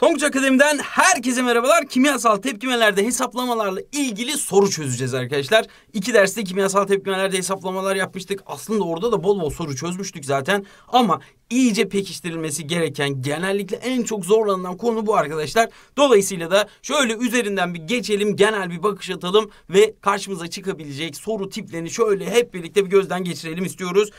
Tonguç Akademi'den herkese merhabalar. Kimyasal tepkimelerde hesaplamalarla ilgili soru çözeceğiz arkadaşlar. İki derste kimyasal tepkimelerde hesaplamalar yapmıştık. Aslında orada da bol bol soru çözmüştük zaten. Ama iyice pekiştirilmesi gereken genellikle en çok zorlanılan konu bu arkadaşlar. Dolayısıyla da şöyle üzerinden bir geçelim, genel bir bakış atalım ve karşımıza çıkabilecek soru tiplerini şöyle hep birlikte bir gözden geçirelim istiyoruz.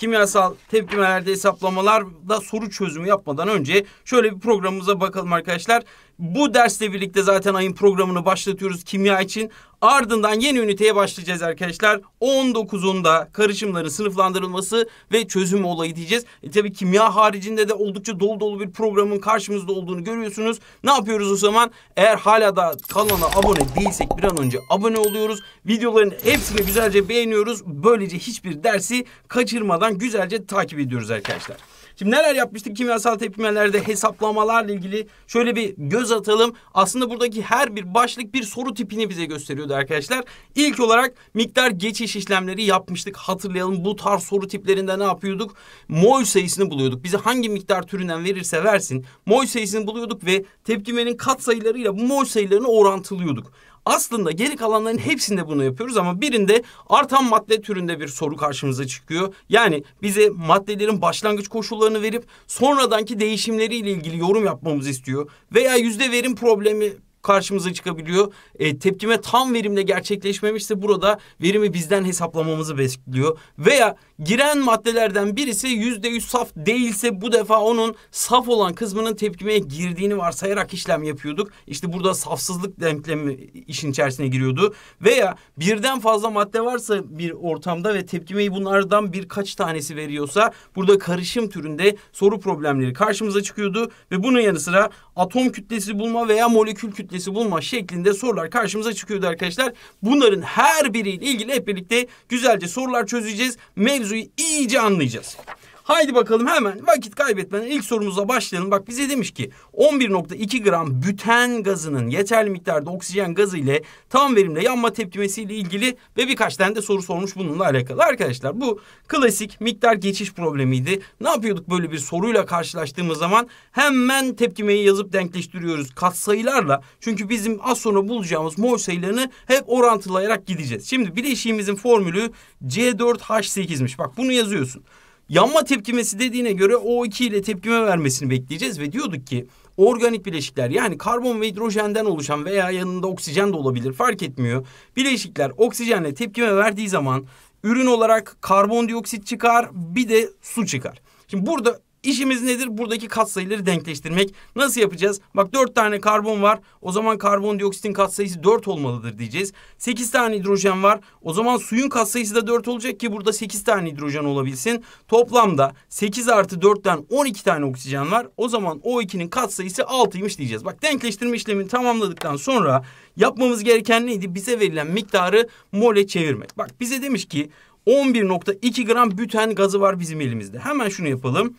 kimyasal tepkimelerde hesaplamalarda soru çözümü yapmadan önce şöyle bir programımıza bakalım arkadaşlar. Bu dersle birlikte zaten ayın programını başlatıyoruz kimya için. Ardından yeni üniteye başlayacağız arkadaşlar. 19'unda karışımların sınıflandırılması ve çözüm olayı diyeceğiz. E tabii kimya haricinde de oldukça dolu dolu bir programın karşımızda olduğunu görüyorsunuz. Ne yapıyoruz o zaman? Eğer hala da kanala abone değilsek bir an önce abone oluyoruz. Videoların hepsini güzelce beğeniyoruz. Böylece hiçbir dersi kaçırmadan güzelce takip ediyoruz arkadaşlar. Şimdi neler yapmıştık kimyasal tepkimelerde hesaplamalarla ilgili şöyle bir göz atalım. Aslında buradaki her bir başlık bir soru tipini bize gösteriyordu arkadaşlar. İlk olarak miktar geçiş işlemleri yapmıştık. Hatırlayalım bu tarz soru tiplerinde ne yapıyorduk? Mol sayısını buluyorduk. Bize hangi miktar türünden verirse versin mol sayısını buluyorduk ve tepkimenin kat sayılarıyla bu mol sayılarını orantılıyorduk. Aslında geri kalanların hepsinde bunu yapıyoruz ama birinde artan madde türünde bir soru karşımıza çıkıyor. Yani bize maddelerin başlangıç koşullarını verip sonradanki değişimleriyle ilgili yorum yapmamızı istiyor. Veya yüzde verim problemi karşımıza çıkabiliyor. E, tepkime tam verimle gerçekleşmemişse burada verimi bizden hesaplamamızı bekliyor. Veya Giren maddelerden birisi %100 saf değilse bu defa onun saf olan kısmının tepkimeye girdiğini varsayarak işlem yapıyorduk. İşte burada safsızlık denklemi işin içerisine giriyordu. Veya birden fazla madde varsa bir ortamda ve tepkimeyi bunlardan birkaç tanesi veriyorsa burada karışım türünde soru problemleri karşımıza çıkıyordu ve bunun yanı sıra atom kütlesi bulma veya molekül kütlesi bulma şeklinde sorular karşımıza çıkıyordu arkadaşlar. Bunların her biriyle ilgili hep birlikte güzelce sorular çözeceğiz. Mevzu mevzuyu iyice anlayacağız. Haydi bakalım hemen vakit kaybetmeden ilk sorumuza başlayalım. Bak bize demiş ki 11.2 gram büten gazının yeterli miktarda oksijen gazı ile tam verimle yanma tepkimesiyle ilgili ve birkaç tane de soru sormuş bununla alakalı. Arkadaşlar bu klasik miktar geçiş problemiydi. Ne yapıyorduk böyle bir soruyla karşılaştığımız zaman hemen tepkimeyi yazıp denkleştiriyoruz katsayılarla. Çünkü bizim az sonra bulacağımız mol sayılarını hep orantılayarak gideceğiz. Şimdi bileşiğimizin formülü C4H8'miş. Bak bunu yazıyorsun. Yanma tepkimesi dediğine göre O2 ile tepkime vermesini bekleyeceğiz ve diyorduk ki organik bileşikler yani karbon ve hidrojenden oluşan veya yanında oksijen de olabilir fark etmiyor. Bileşikler oksijenle tepkime verdiği zaman ürün olarak karbondioksit çıkar bir de su çıkar. Şimdi burada İşimiz nedir? Buradaki katsayıları denkleştirmek. Nasıl yapacağız? Bak 4 tane karbon var. O zaman karbondioksitin katsayısı 4 olmalıdır diyeceğiz. 8 tane hidrojen var. O zaman suyun katsayısı da 4 olacak ki burada 8 tane hidrojen olabilsin. Toplamda 8 artı 4'ten 12 tane oksijen var. O zaman O2'nin katsayısı 6'ymış diyeceğiz. Bak denkleştirme işlemini tamamladıktan sonra yapmamız gereken neydi? Bize verilen miktarı mole çevirmek. Bak bize demiş ki 11.2 gram büten gazı var bizim elimizde. Hemen şunu yapalım.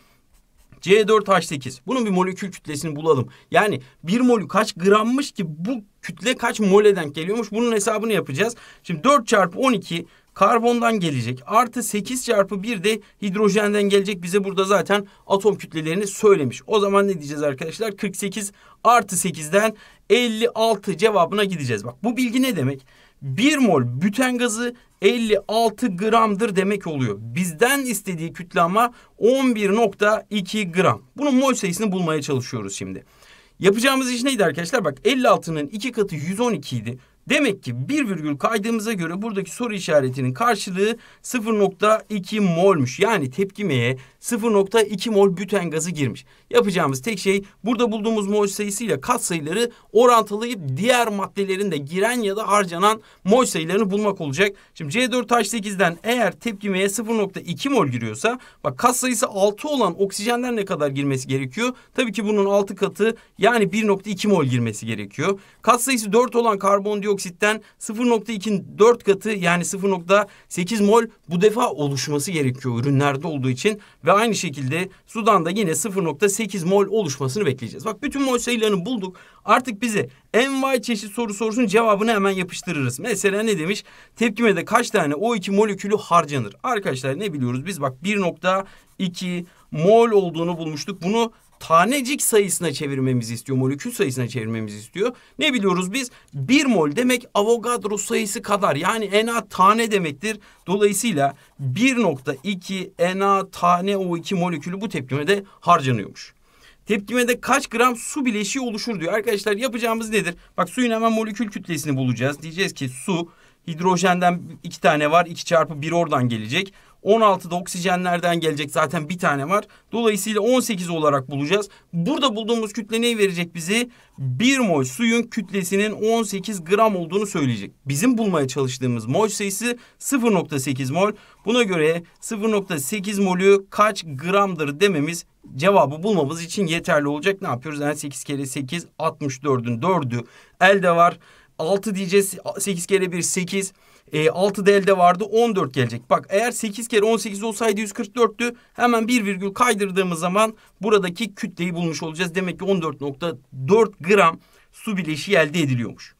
C4H8. Bunun bir molekül kütlesini bulalım. Yani bir molü kaç grammış ki bu kütle kaç mole denk geliyormuş? Bunun hesabını yapacağız. Şimdi 4 çarpı 12 karbondan gelecek. Artı 8 çarpı 1 de hidrojenden gelecek. Bize burada zaten atom kütlelerini söylemiş. O zaman ne diyeceğiz arkadaşlar? 48 artı 8'den 56 cevabına gideceğiz. Bak bu bilgi ne demek? 1 mol büten gazı 56 gramdır demek oluyor. Bizden istediği kütle ama 11.2 gram. Bunun mol sayısını bulmaya çalışıyoruz şimdi. Yapacağımız iş neydi arkadaşlar? Bak 56'nın 2 katı 112 idi. Demek ki bir virgül kaydığımıza göre buradaki soru işaretinin karşılığı 0.2 molmuş. Yani tepkimeye 0.2 mol büten gazı girmiş. Yapacağımız tek şey burada bulduğumuz mol sayısıyla kat sayıları orantılayıp diğer maddelerin de giren ya da harcanan mol sayılarını bulmak olacak. Şimdi C4H8'den eğer tepkimeye 0.2 mol giriyorsa bak kat sayısı 6 olan oksijenler ne kadar girmesi gerekiyor? Tabii ki bunun 6 katı yani 1.2 mol girmesi gerekiyor. Kat sayısı 4 olan karbondioksit karbondioksitten 0.24 katı yani 0.8 mol bu defa oluşması gerekiyor ürünlerde olduğu için. Ve aynı şekilde sudan da yine 0.8 mol oluşmasını bekleyeceğiz. Bak bütün mol sayılarını bulduk. Artık bize envai çeşit soru sorsun cevabını hemen yapıştırırız. Mesela ne demiş? Tepkimede kaç tane O2 molekülü harcanır? Arkadaşlar ne biliyoruz? Biz bak 1.2 mol olduğunu bulmuştuk. Bunu tanecik sayısına çevirmemizi istiyor. Molekül sayısına çevirmemizi istiyor. Ne biliyoruz biz? Bir mol demek Avogadro sayısı kadar. Yani Na tane demektir. Dolayısıyla 1.2 Na tane O2 molekülü bu tepkimede harcanıyormuş. Tepkimede kaç gram su bileşiği oluşur diyor. Arkadaşlar yapacağımız nedir? Bak suyun hemen molekül kütlesini bulacağız. Diyeceğiz ki su hidrojenden iki tane var. 2 çarpı 1 oradan gelecek. 16'da oksijenlerden gelecek zaten bir tane var. Dolayısıyla 18 olarak bulacağız. Burada bulduğumuz kütle neyi verecek bizi? 1 mol suyun kütlesinin 18 gram olduğunu söyleyecek. Bizim bulmaya çalıştığımız mol sayısı 0.8 mol. Buna göre 0.8 molü kaç gramdır dememiz cevabı bulmamız için yeterli olacak. Ne yapıyoruz? Yani 8 kere 8 64'ün 4'ü elde var. 6 diyeceğiz. 8 kere 1 8. E, 6 da elde vardı 14 gelecek. Bak eğer 8 kere 18 olsaydı 144'tü. Hemen 1 virgül kaydırdığımız zaman buradaki kütleyi bulmuş olacağız. Demek ki 14.4 gram su bileşiği elde ediliyormuş.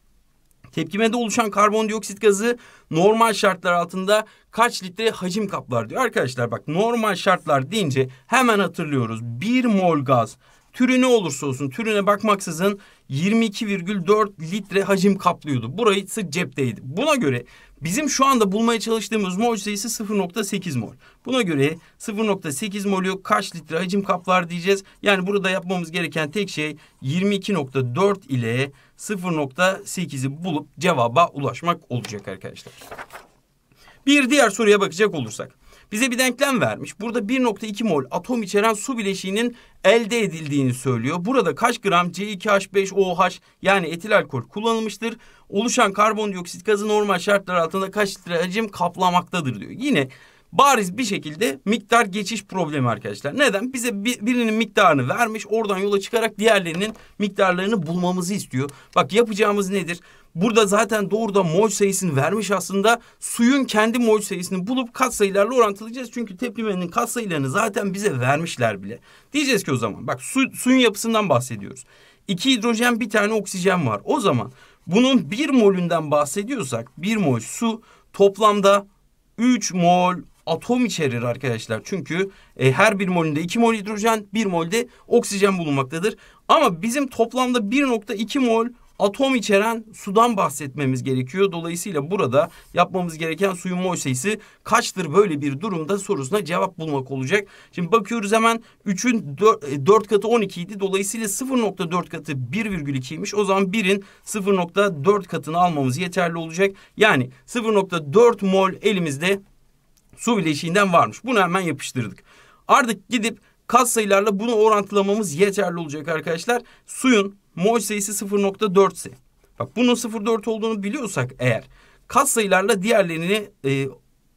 Tepkimede oluşan karbondioksit gazı normal şartlar altında kaç litre hacim kaplar diyor. Arkadaşlar bak normal şartlar deyince hemen hatırlıyoruz. bir mol gaz türü ne olursa olsun türüne bakmaksızın 22,4 litre hacim kaplıyordu. Burayı ise cepteydi. Buna göre bizim şu anda bulmaya çalıştığımız mol sayısı 0.8 mol. Buna göre 0.8 molü kaç litre hacim kaplar diyeceğiz. Yani burada yapmamız gereken tek şey 22.4 ile 0.8'i bulup cevaba ulaşmak olacak arkadaşlar. Bir diğer soruya bakacak olursak. Bize bir denklem vermiş. Burada 1.2 mol atom içeren su bileşiğinin elde edildiğini söylüyor. Burada kaç gram C2H5OH yani etil alkol kullanılmıştır. Oluşan karbondioksit gazı normal şartlar altında kaç litre hacim kaplamaktadır diyor. Yine bariz bir şekilde miktar geçiş problemi arkadaşlar. Neden? Bize birinin miktarını vermiş oradan yola çıkarak diğerlerinin miktarlarını bulmamızı istiyor. Bak yapacağımız nedir? Burada zaten doğruda mol sayısını vermiş aslında. Suyun kendi mol sayısını bulup katsayılarla orantılayacağız. Çünkü tepkimenin katsayılarını zaten bize vermişler bile. Diyeceğiz ki o zaman bak su, suyun yapısından bahsediyoruz. İki hidrojen bir tane oksijen var. O zaman bunun bir molünden bahsediyorsak bir mol su toplamda 3 mol atom içerir arkadaşlar. Çünkü e, her bir molünde 2 mol hidrojen, 1 molde oksijen bulunmaktadır. Ama bizim toplamda 1.2 mol atom içeren sudan bahsetmemiz gerekiyor. Dolayısıyla burada yapmamız gereken suyun mol sayısı kaçtır böyle bir durumda sorusuna cevap bulmak olacak. Şimdi bakıyoruz hemen 3'ün 4, e, katı 12 idi. Dolayısıyla 0.4 katı 1,2'ymiş. O zaman 1'in 0.4 katını almamız yeterli olacak. Yani 0.4 mol elimizde su bileşiğinden varmış. Bunu hemen yapıştırdık. Artık gidip kat sayılarla bunu orantılamamız yeterli olacak arkadaşlar. Suyun mol sayısı 0.4 ise. Bak bunun 0.4 olduğunu biliyorsak eğer katsayılarla diğerlerini e,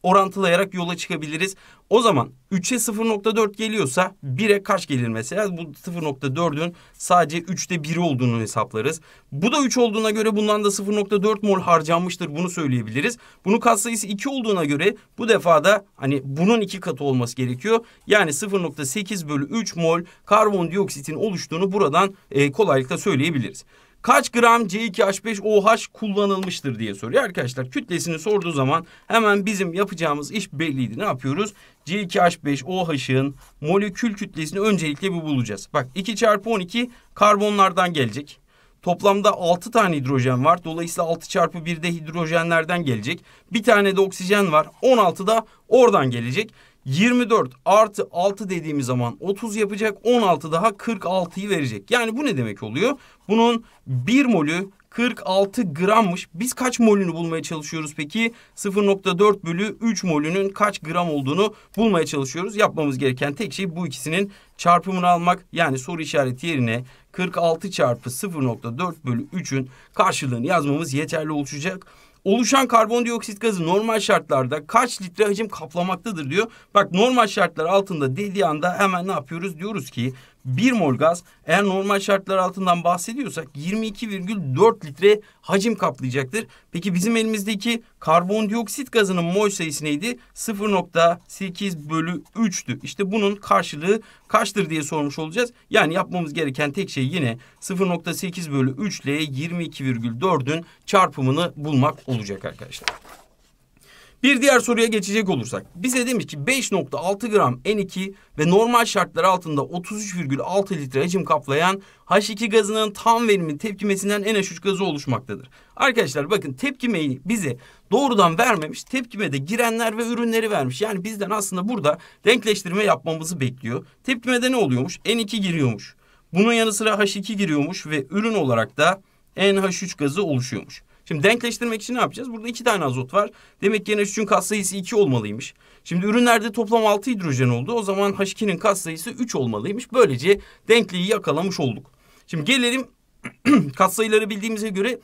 orantılayarak yola çıkabiliriz. O zaman 3'e 0.4 geliyorsa 1'e kaç gelir mesela? Bu 0.4'ün sadece 3'te 1'i olduğunu hesaplarız. Bu da 3 olduğuna göre bundan da 0.4 mol harcanmıştır bunu söyleyebiliriz. Bunun katsayısı 2 olduğuna göre bu defa da hani bunun 2 katı olması gerekiyor. Yani 0.8 bölü 3 mol karbondioksitin oluştuğunu buradan e, kolaylıkla söyleyebiliriz kaç gram C2H5OH kullanılmıştır diye soruyor. Arkadaşlar kütlesini sorduğu zaman hemen bizim yapacağımız iş belliydi. Ne yapıyoruz? C2H5OH'ın molekül kütlesini öncelikle bir bulacağız. Bak 2 çarpı 12 karbonlardan gelecek. Toplamda 6 tane hidrojen var. Dolayısıyla 6 çarpı 1 de hidrojenlerden gelecek. Bir tane de oksijen var. 16 da oradan gelecek. 24 artı 6 dediğimiz zaman 30 yapacak. 16 daha 46'yı verecek. Yani bu ne demek oluyor? Bunun 1 molü 46 grammış. Biz kaç molünü bulmaya çalışıyoruz peki? 0.4 bölü 3 molünün kaç gram olduğunu bulmaya çalışıyoruz. Yapmamız gereken tek şey bu ikisinin çarpımını almak. Yani soru işareti yerine 46 çarpı 0.4 bölü 3'ün karşılığını yazmamız yeterli olacak. Oluşan karbondioksit gazı normal şartlarda kaç litre hacim kaplamaktadır diyor. Bak normal şartlar altında dediği anda hemen ne yapıyoruz? Diyoruz ki 1 mol gaz eğer normal şartlar altından bahsediyorsak 22,4 litre hacim kaplayacaktır. Peki bizim elimizdeki karbondioksit gazının mol sayısı neydi? 0.8 bölü 3'tü. İşte bunun karşılığı kaçtır diye sormuş olacağız. Yani yapmamız gereken tek şey yine 0.8 bölü 3 ile 22,4'ün çarpımını bulmak olacak arkadaşlar. Bir diğer soruya geçecek olursak. Bize demiş ki 5.6 gram N2 ve normal şartlar altında 33,6 litre hacim kaplayan H2 gazının tam verimi tepkimesinden NH3 gazı oluşmaktadır. Arkadaşlar bakın tepkimeyi bize doğrudan vermemiş. Tepkimede girenler ve ürünleri vermiş. Yani bizden aslında burada denkleştirme yapmamızı bekliyor. Tepkimede ne oluyormuş? N2 giriyormuş. Bunun yanı sıra H2 giriyormuş ve ürün olarak da NH3 gazı oluşuyormuş. Şimdi denkleştirmek için ne yapacağız? Burada iki tane azot var. Demek ki NH3'ün katsayısı iki olmalıymış. Şimdi ürünlerde toplam altı hidrojen oldu. O zaman H2'nin katsayısı üç olmalıymış. Böylece denkliği yakalamış olduk. Şimdi gelelim katsayıları bildiğimize göre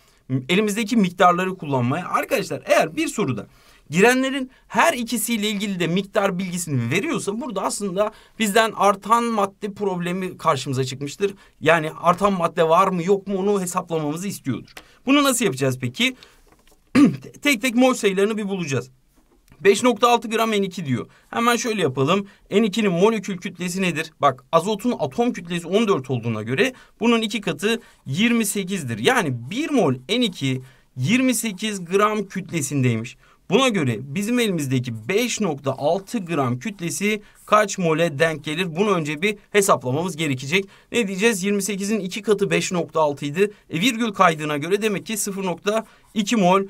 elimizdeki miktarları kullanmaya. Arkadaşlar eğer bir soruda Girenlerin her ikisiyle ilgili de miktar bilgisini veriyorsa burada aslında bizden artan madde problemi karşımıza çıkmıştır. Yani artan madde var mı yok mu onu hesaplamamızı istiyordur. Bunu nasıl yapacağız peki? tek tek mol sayılarını bir bulacağız. 5.6 gram N2 diyor. Hemen şöyle yapalım. N2'nin molekül kütlesi nedir? Bak azotun atom kütlesi 14 olduğuna göre bunun iki katı 28'dir. Yani 1 mol N2 28 gram kütlesindeymiş. Buna göre bizim elimizdeki 5.6 gram kütlesi kaç mole denk gelir? Bunu önce bir hesaplamamız gerekecek. Ne diyeceğiz? 28'in 2 katı 5.6 idi. E, virgül kaydığına göre demek ki 0.2 mol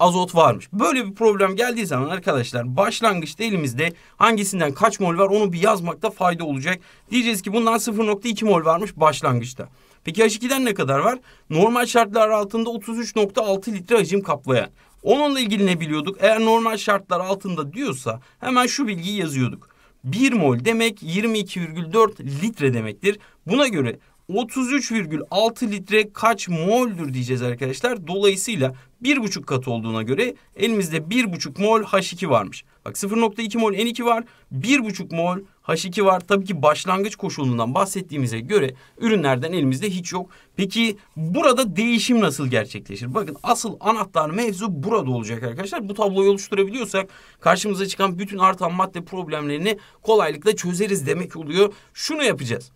azot varmış. Böyle bir problem geldiği zaman arkadaşlar başlangıçta elimizde hangisinden kaç mol var onu bir yazmakta fayda olacak. Diyeceğiz ki bundan 0.2 mol varmış başlangıçta. Peki H2'den ne kadar var? Normal şartlar altında 33.6 litre hacim kaplayan. Onunla ilgili ne biliyorduk? Eğer normal şartlar altında diyorsa hemen şu bilgiyi yazıyorduk. 1 mol demek 22,4 litre demektir. Buna göre 33,6 litre kaç moldür diyeceğiz arkadaşlar. Dolayısıyla 1,5 kat olduğuna göre elimizde 1,5 mol H2 varmış. Bak 0,2 mol N2 var. 1,5 mol H2 var. Tabii ki başlangıç koşulundan bahsettiğimize göre ürünlerden elimizde hiç yok. Peki burada değişim nasıl gerçekleşir? Bakın asıl anahtar mevzu burada olacak arkadaşlar. Bu tabloyu oluşturabiliyorsak karşımıza çıkan bütün artan madde problemlerini kolaylıkla çözeriz demek oluyor. Şunu yapacağız.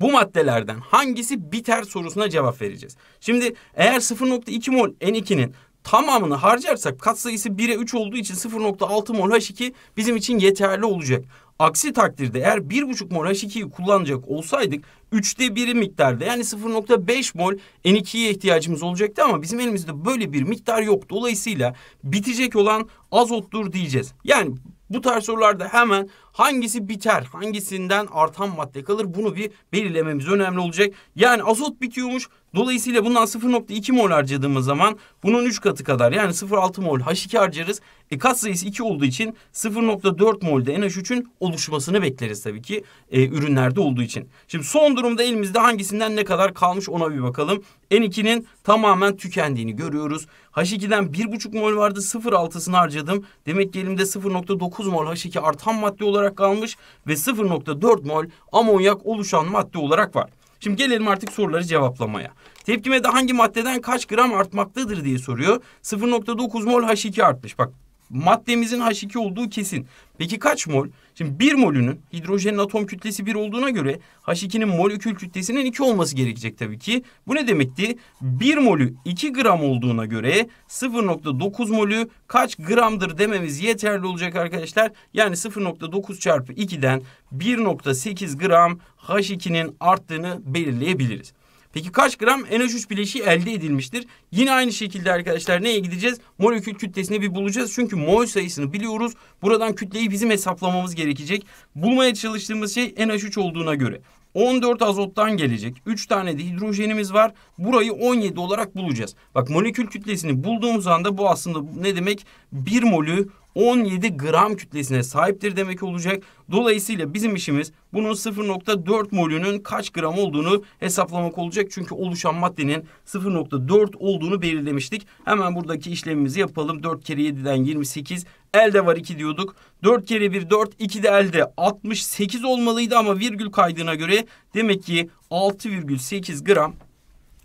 Bu maddelerden hangisi biter sorusuna cevap vereceğiz. Şimdi eğer 0.2 mol N2'nin tamamını harcarsak katsayısı 1'e 3 olduğu için 0.6 mol H2 bizim için yeterli olacak. Aksi takdirde eğer 1,5 mol H2'yi kullanacak olsaydık 3'te 1'i miktarda yani 0.5 mol N2'ye ihtiyacımız olacaktı ama bizim elimizde böyle bir miktar yok. Dolayısıyla bitecek olan azottur diyeceğiz. Yani bu tarz sorularda hemen Hangisi biter? Hangisinden artan madde kalır? Bunu bir belirlememiz önemli olacak. Yani azot bitiyormuş. Dolayısıyla bundan 0.2 mol harcadığımız zaman bunun 3 katı kadar yani 0.6 mol H2 harcarız. E kat sayısı 2 olduğu için 0.4 molde NH3'ün oluşmasını bekleriz tabii ki e, ürünlerde olduğu için. Şimdi son durumda elimizde hangisinden ne kadar kalmış ona bir bakalım. N2'nin tamamen tükendiğini görüyoruz. H2'den 1.5 mol vardı 0.6'sını harcadım. Demek ki elimde 0.9 mol H2 artan madde olarak olarak kalmış ve 0.4 mol amonyak oluşan madde olarak var. Şimdi gelelim artık soruları cevaplamaya. Tepkimede hangi maddeden kaç gram artmaktadır diye soruyor. 0.9 mol H2 artmış. Bak maddemizin H2 olduğu kesin. Peki kaç mol? Şimdi bir molünün hidrojenin atom kütlesi bir olduğuna göre H2'nin molekül kütlesinin iki olması gerekecek tabii ki. Bu ne demekti? Bir molü iki gram olduğuna göre 0.9 molü kaç gramdır dememiz yeterli olacak arkadaşlar. Yani 0.9 çarpı 2'den 1.8 gram H2'nin arttığını belirleyebiliriz. Peki kaç gram NH3 bileşiği elde edilmiştir? Yine aynı şekilde arkadaşlar neye gideceğiz? Molekül kütlesini bir bulacağız. Çünkü mol sayısını biliyoruz. Buradan kütleyi bizim hesaplamamız gerekecek. Bulmaya çalıştığımız şey NH3 olduğuna göre. 14 azottan gelecek. 3 tane de hidrojenimiz var. Burayı 17 olarak bulacağız. Bak molekül kütlesini bulduğumuz anda bu aslında ne demek? 1 molü 17 gram kütlesine sahiptir demek olacak. Dolayısıyla bizim işimiz bunun 0.4 molünün kaç gram olduğunu hesaplamak olacak. Çünkü oluşan maddenin 0.4 olduğunu belirlemiştik. Hemen buradaki işlemimizi yapalım. 4 kere 7'den 28 elde var 2 diyorduk. 4 kere 1 4 2 de elde 68 olmalıydı ama virgül kaydına göre demek ki 6,8 gram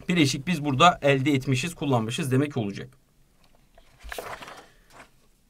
bileşik biz burada elde etmişiz kullanmışız demek olacak.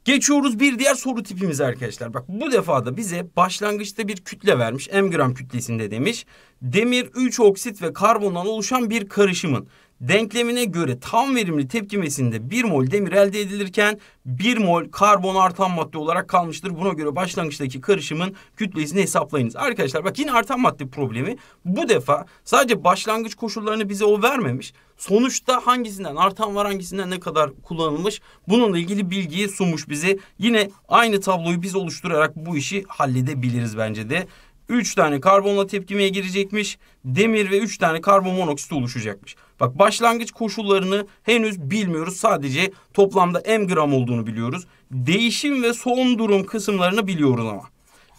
Geçiyoruz bir diğer soru tipimiz arkadaşlar. Bak bu defa da bize başlangıçta bir kütle vermiş. M gram kütlesinde demiş. Demir 3 oksit ve karbondan oluşan bir karışımın denklemine göre tam verimli tepkimesinde 1 mol demir elde edilirken 1 mol karbon artan madde olarak kalmıştır. Buna göre başlangıçtaki karışımın kütlesini hesaplayınız. Arkadaşlar bak yine artan madde problemi bu defa sadece başlangıç koşullarını bize o vermemiş. Sonuçta hangisinden artan var hangisinden ne kadar kullanılmış bununla ilgili bilgiyi sunmuş bize. Yine aynı tabloyu biz oluşturarak bu işi halledebiliriz bence de. 3 tane karbonla tepkimeye girecekmiş. Demir ve 3 tane karbon monoksit oluşacakmış. Bak başlangıç koşullarını henüz bilmiyoruz. Sadece toplamda m gram olduğunu biliyoruz. Değişim ve son durum kısımlarını biliyoruz ama.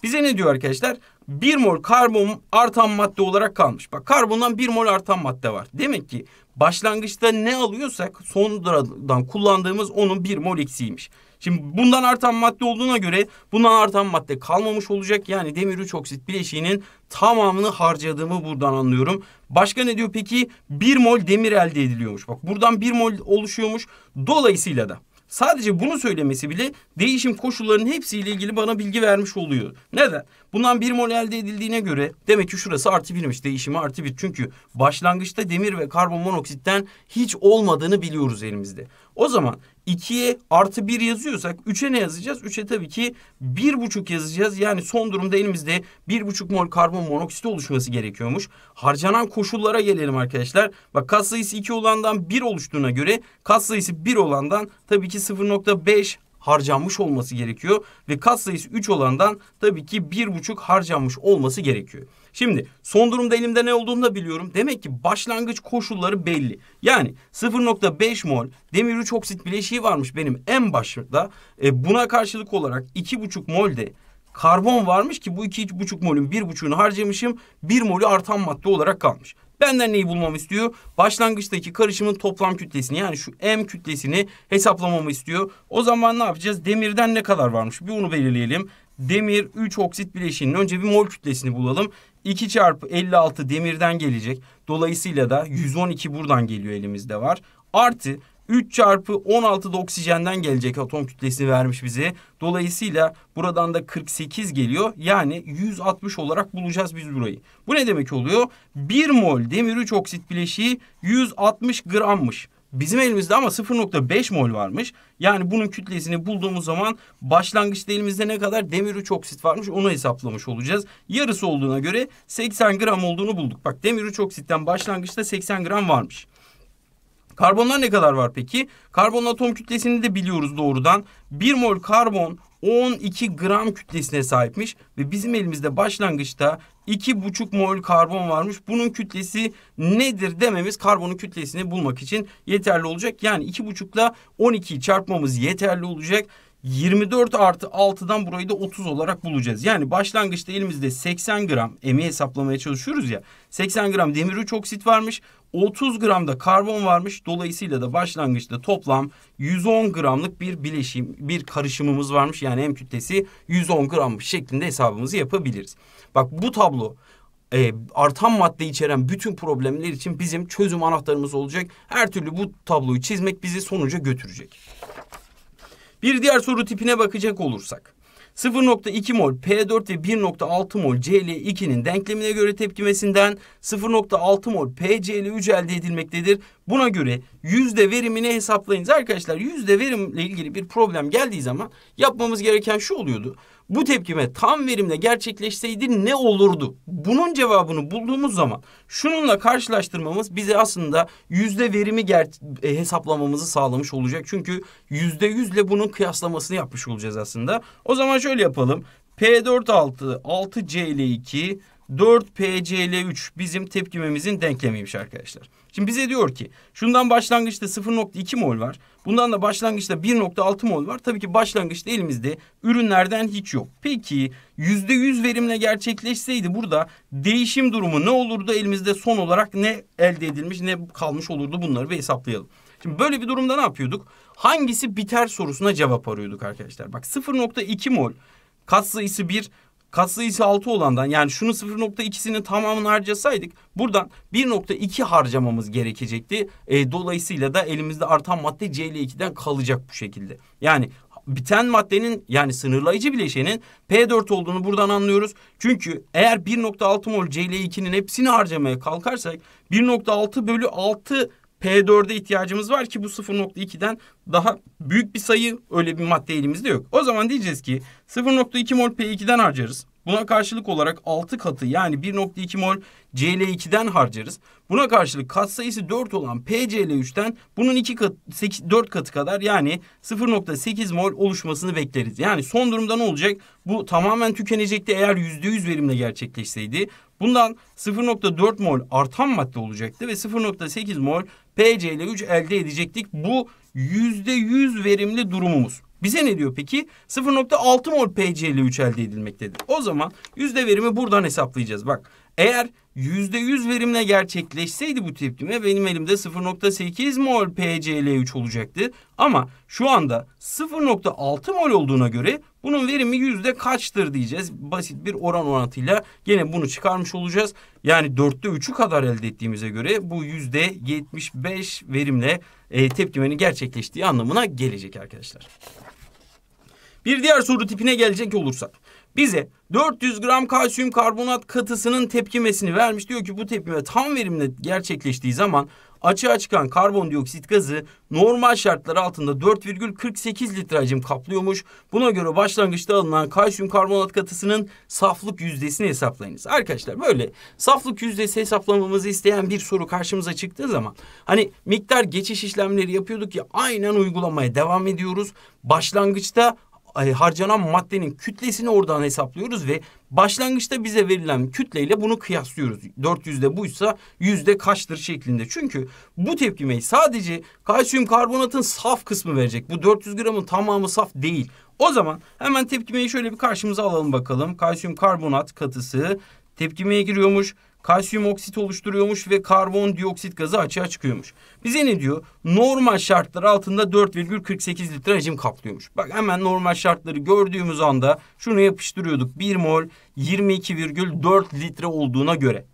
Bize ne diyor arkadaşlar? 1 mol karbon artan madde olarak kalmış. Bak karbondan 1 mol artan madde var. Demek ki başlangıçta ne alıyorsak sonradan kullandığımız onun bir mol eksiğiymiş. Şimdi bundan artan madde olduğuna göre bundan artan madde kalmamış olacak. Yani demir 3 oksit bileşiğinin tamamını harcadığımı buradan anlıyorum. Başka ne diyor peki? 1 mol demir elde ediliyormuş. Bak buradan 1 mol oluşuyormuş. Dolayısıyla da Sadece bunu söylemesi bile değişim koşullarının hepsiyle ilgili bana bilgi vermiş oluyor. Neden? Bundan bir mol elde edildiğine göre demek ki şurası artı birmiş değişimi artı bir. Çünkü başlangıçta demir ve karbon monoksitten hiç olmadığını biliyoruz elimizde. O zaman 2'ye artı 1 yazıyorsak 3'e ne yazacağız? 3'e tabii ki 1,5 yazacağız. Yani son durumda elimizde 1,5 mol karbon monoksiti oluşması gerekiyormuş. Harcanan koşullara gelelim arkadaşlar. Bak kat sayısı 2 olandan 1 oluştuğuna göre kat sayısı 1 olandan tabii ki 0.5 harcanmış olması gerekiyor. Ve kat sayısı 3 olandan tabii ki 1,5 harcanmış olması gerekiyor. Şimdi son durumda elimde ne olduğunu da biliyorum. Demek ki başlangıç koşulları belli. Yani 0.5 mol demir 3 oksit bileşiği varmış benim en başta. E, buna karşılık olarak 2.5 mol de karbon varmış ki bu 2.5 molün 1.5'ünü harcamışım. 1 molü artan madde olarak kalmış. Benden neyi bulmamı istiyor? Başlangıçtaki karışımın toplam kütlesini yani şu M kütlesini hesaplamamı istiyor. O zaman ne yapacağız? Demirden ne kadar varmış? Bir onu belirleyelim. Demir 3 oksit bileşiğinin önce bir mol kütlesini bulalım. 2 çarpı 56 demirden gelecek. Dolayısıyla da 112 buradan geliyor elimizde var. Artı 3 çarpı 16 da oksijenden gelecek atom kütlesini vermiş bize. Dolayısıyla buradan da 48 geliyor. Yani 160 olarak bulacağız biz burayı. Bu ne demek oluyor? 1 mol demir 3 oksit bileşiği 160 grammış. Bizim elimizde ama 0.5 mol varmış. Yani bunun kütlesini bulduğumuz zaman başlangıçta elimizde ne kadar demir üç varmış onu hesaplamış olacağız. Yarısı olduğuna göre 80 gram olduğunu bulduk. Bak demir üç başlangıçta 80 gram varmış. Karbonlar ne kadar var peki? Karbon atom kütlesini de biliyoruz doğrudan. 1 mol karbon 12 gram kütlesine sahipmiş ve bizim elimizde başlangıçta 2,5 mol karbon varmış. Bunun kütlesi nedir dememiz karbonun kütlesini bulmak için yeterli olacak. Yani 2,5 ile 12'yi çarpmamız yeterli olacak. 24 artı 6'dan burayı da 30 olarak bulacağız. Yani başlangıçta elimizde 80 gram emi hesaplamaya çalışıyoruz ya. 80 gram demir oksit varmış. 30 gramda karbon varmış. Dolayısıyla da başlangıçta toplam 110 gramlık bir bileşim, bir karışımımız varmış. Yani hem kütlesi 110 gram şeklinde hesabımızı yapabiliriz. Bak bu tablo e, artan madde içeren bütün problemler için bizim çözüm anahtarımız olacak. Her türlü bu tabloyu çizmek bizi sonuca götürecek. Bir diğer soru tipine bakacak olursak. 0.2 mol P4 ve 1.6 mol Cl2'nin denklemine göre tepkimesinden 0.6 mol PCl3 elde edilmektedir. Buna göre yüzde verimini hesaplayınız. Arkadaşlar yüzde verimle ilgili bir problem geldiği zaman yapmamız gereken şu oluyordu bu tepkime tam verimle gerçekleşseydi ne olurdu? Bunun cevabını bulduğumuz zaman şununla karşılaştırmamız bize aslında yüzde verimi e, hesaplamamızı sağlamış olacak. Çünkü yüzde yüzle bunun kıyaslamasını yapmış olacağız aslında. O zaman şöyle yapalım. P46 6CL2 4PCL3 bizim tepkimemizin denklemiymiş arkadaşlar. Şimdi bize diyor ki şundan başlangıçta 0.2 mol var. Bundan da başlangıçta 1.6 mol var. Tabii ki başlangıçta elimizde ürünlerden hiç yok. Peki %100 verimle gerçekleşseydi burada değişim durumu ne olurdu? Elimizde son olarak ne elde edilmiş ne kalmış olurdu bunları bir hesaplayalım. Şimdi böyle bir durumda ne yapıyorduk? Hangisi biter sorusuna cevap arıyorduk arkadaşlar. Bak 0.2 mol katsayısı 1 katsayısı 6 olandan yani şunu 0.2'sinin tamamını harcasaydık buradan 1.2 harcamamız gerekecekti. E, dolayısıyla da elimizde artan madde cl 2'den kalacak bu şekilde. Yani biten maddenin yani sınırlayıcı bileşenin P4 olduğunu buradan anlıyoruz. Çünkü eğer 1.6 mol CL2'nin hepsini harcamaya kalkarsak 1.6 bölü 6 P4'e ihtiyacımız var ki bu 0.2'den daha büyük bir sayı öyle bir madde elimizde yok. O zaman diyeceğiz ki 0.2 mol P2'den harcarız. Buna karşılık olarak 6 katı yani 1.2 mol Cl2'den harcarız. Buna karşılık katsayısı 4 olan PCl3'ten bunun 2 kat, 8, 4 katı kadar yani 0.8 mol oluşmasını bekleriz. Yani son durumda ne olacak? Bu tamamen tükenecekti eğer %100 verimle gerçekleşseydi. Bundan 0.4 mol artan madde olacaktı ve 0.8 mol PC ile 3 elde edecektik. Bu %100 verimli durumumuz. Bize ne diyor peki? 0.6 mol PC ile 3 elde edilmektedir. O zaman yüzde verimi buradan hesaplayacağız. Bak eğer yüzde yüz verimle gerçekleşseydi bu tepkime benim elimde 0.8 mol PCl3 olacaktı. Ama şu anda 0.6 mol olduğuna göre bunun verimi yüzde kaçtır diyeceğiz. Basit bir oran orantıyla gene bunu çıkarmış olacağız. Yani dörtte üçü kadar elde ettiğimize göre bu yüzde 75 verimle e, tepkimenin gerçekleştiği anlamına gelecek arkadaşlar. Bir diğer soru tipine gelecek olursak bize 400 gram kalsiyum karbonat katısının tepkimesini vermiş. Diyor ki bu tepkime tam verimle gerçekleştiği zaman açığa çıkan karbondioksit gazı normal şartlar altında 4,48 litre hacim kaplıyormuş. Buna göre başlangıçta alınan kalsiyum karbonat katısının saflık yüzdesini hesaplayınız. Arkadaşlar böyle saflık yüzdesi hesaplamamızı isteyen bir soru karşımıza çıktığı zaman hani miktar geçiş işlemleri yapıyorduk ya aynen uygulamaya devam ediyoruz. Başlangıçta e, harcanan maddenin kütlesini oradan hesaplıyoruz ve başlangıçta bize verilen kütleyle bunu kıyaslıyoruz. 400'de buysa yüzde kaçtır şeklinde. Çünkü bu tepkimeyi sadece kalsiyum karbonatın saf kısmı verecek. Bu 400 gramın tamamı saf değil. O zaman hemen tepkimeyi şöyle bir karşımıza alalım bakalım. Kalsiyum karbonat katısı tepkimeye giriyormuş kalsiyum oksit oluşturuyormuş ve karbondioksit gazı açığa çıkıyormuş. Bize ne diyor? Normal şartlar altında 4,48 litre hacim kaplıyormuş. Bak hemen normal şartları gördüğümüz anda şunu yapıştırıyorduk. 1 mol 22,4 litre olduğuna göre.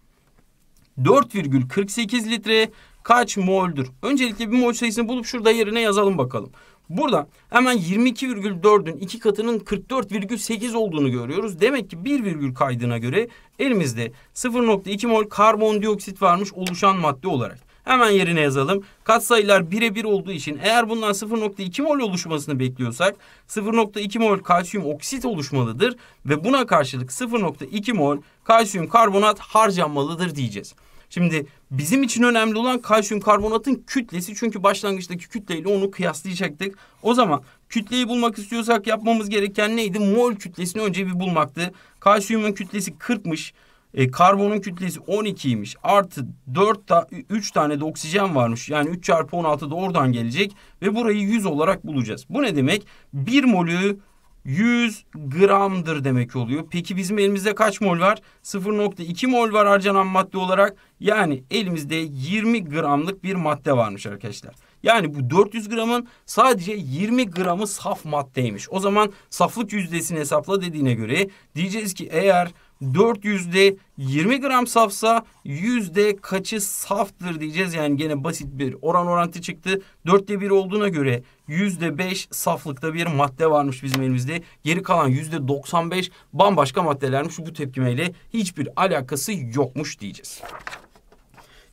4,48 litre kaç moldur? Öncelikle bir mol sayısını bulup şurada yerine yazalım bakalım. Burada hemen 22,4'ün iki katının 44,8 olduğunu görüyoruz. Demek ki 1 virgül kaydına göre elimizde 0,2 mol karbondioksit varmış oluşan madde olarak. Hemen yerine yazalım. Katsayılar birebir olduğu için eğer bundan 0.2 mol oluşmasını bekliyorsak 0.2 mol kalsiyum oksit oluşmalıdır ve buna karşılık 0.2 mol kalsiyum karbonat harcanmalıdır diyeceğiz. Şimdi bizim için önemli olan kalsiyum karbonatın kütlesi. Çünkü başlangıçtaki kütleyle onu kıyaslayacaktık. O zaman kütleyi bulmak istiyorsak yapmamız gereken neydi? Mol kütlesini önce bir bulmaktı. Kalsiyumun kütlesi 40'mış. E, karbonun kütlesi 12'ymiş. Artı 4 da 3 tane de oksijen varmış. Yani 3 çarpı 16 da oradan gelecek. Ve burayı 100 olarak bulacağız. Bu ne demek? 1 molü 100 gramdır demek oluyor. Peki bizim elimizde kaç mol var? 0.2 mol var harcanan madde olarak. Yani elimizde 20 gramlık bir madde varmış arkadaşlar. Yani bu 400 gramın sadece 20 gramı saf maddeymiş. O zaman saflık yüzdesini hesapla dediğine göre diyeceğiz ki eğer 400'de 20 gram safsa yüzde kaçı saftır diyeceğiz. Yani gene basit bir oran orantı çıktı. 4'te 1 olduğuna göre yüzde 5 saflıkta bir madde varmış bizim elimizde. Geri kalan yüzde 95 bambaşka maddelermiş. Bu tepkimeyle hiçbir alakası yokmuş diyeceğiz.